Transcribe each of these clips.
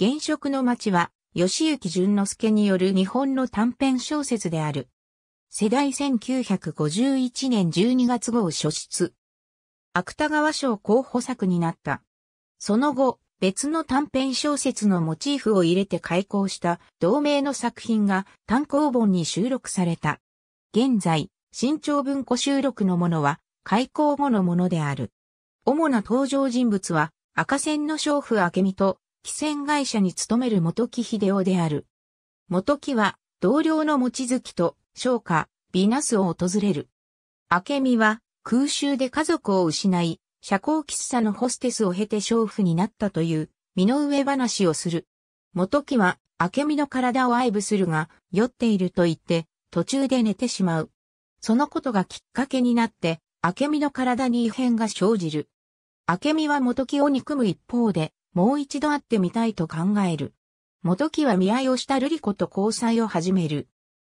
現職の町は、吉行淳之介による日本の短編小説である。世代1951年12月号初出。芥川賞候補作になった。その後、別の短編小説のモチーフを入れて開講した同名の作品が単行本に収録された。現在、新潮文庫収録のものは開講後のものである。主な登場人物は赤線の娼婦明美と汽船会社に勤める元木秀夫である。元木は、同僚の持月と、商家、ビナスを訪れる。明美は、空襲で家族を失い、社交喫茶のホステスを経て娼婦になったという、身の上話をする。元木は、明美の体を愛撫するが、酔っていると言って、途中で寝てしまう。そのことがきっかけになって、明美の体に異変が生じる。明美は元木を憎む一方で、もう一度会ってみたいと考える。元木は見合いをした瑠璃子と交際を始める。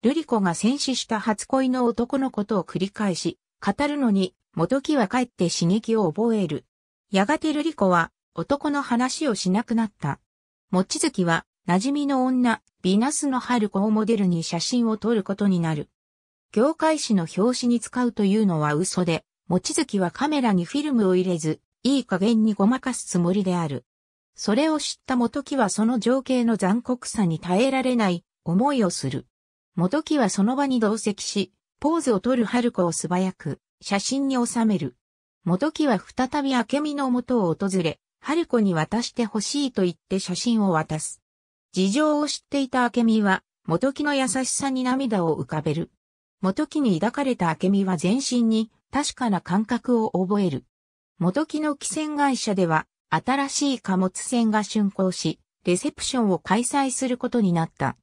瑠璃子が戦死した初恋の男のことを繰り返し、語るのに、元木は帰って刺激を覚える。やがて瑠璃子は、男の話をしなくなった。望月は、馴染みの女、ヴィナスの春子をモデルに写真を撮ることになる。業界誌の表紙に使うというのは嘘で、望月はカメラにフィルムを入れず、いい加減にごまかすつもりである。それを知った元木はその情景の残酷さに耐えられない思いをする。元木はその場に同席し、ポーズを取る春子を素早く写真に収める。元木は再び明美の元を訪れ、春子に渡してほしいと言って写真を渡す。事情を知っていた明美は、元木の優しさに涙を浮かべる。元木に抱かれた明美は全身に確かな感覚を覚える。元木の汽船会社では、新しい貨物船が竣工し、レセプションを開催することになった。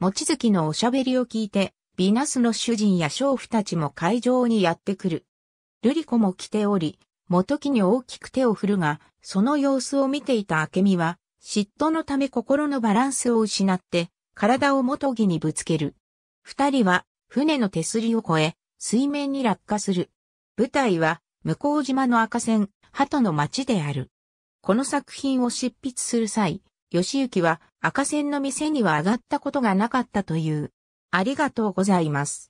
もちづきのおしゃべりを聞いて、ビナスの主人や娼婦たちも会場にやってくる。ルリコも来ており、元木に大きく手を振るが、その様子を見ていた明美は、嫉妬のため心のバランスを失って、体を元木にぶつける。二人は、船の手すりを越え、水面に落下する。舞台は、向島の赤線、鳩の町である。この作品を執筆する際、義行は赤線の店には上がったことがなかったという。ありがとうございます。